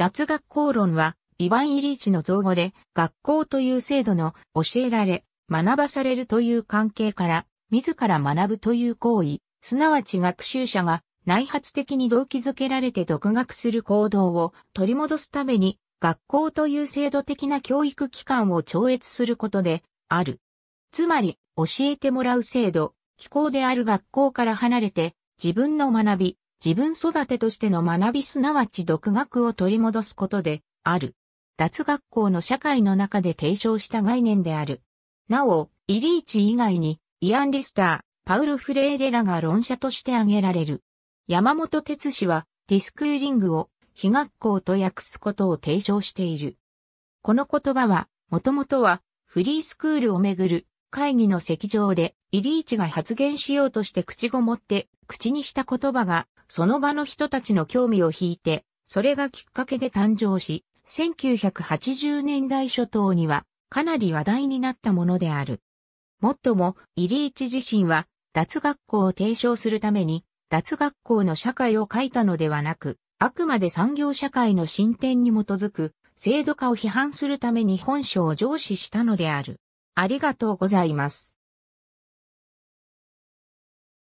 脱学校論は、イヴァン・イリーチの造語で、学校という制度の教えられ、学ばされるという関係から、自ら学ぶという行為、すなわち学習者が内発的に動機づけられて独学する行動を取り戻すために、学校という制度的な教育機関を超越することである。つまり、教えてもらう制度、機構である学校から離れて、自分の学び、自分育てとしての学びすなわち独学を取り戻すことで、ある。脱学校の社会の中で提唱した概念である。なお、イリーチ以外に、イアン・リスター、パウル・フレーレらが論者として挙げられる。山本哲氏は、ディスクーリングを、非学校と訳すことを提唱している。この言葉は、もともとは、フリースクールをめぐる会議の席上で、イリーチが発言しようとして口ごもって口にした言葉がその場の人たちの興味を引いて、それがきっかけで誕生し、1980年代初頭にはかなり話題になったものである。もっとも、イリーチ自身は脱学校を提唱するために、脱学校の社会を書いたのではなく、あくまで産業社会の進展に基づく制度化を批判するために本書を上司したのである。ありがとうございます。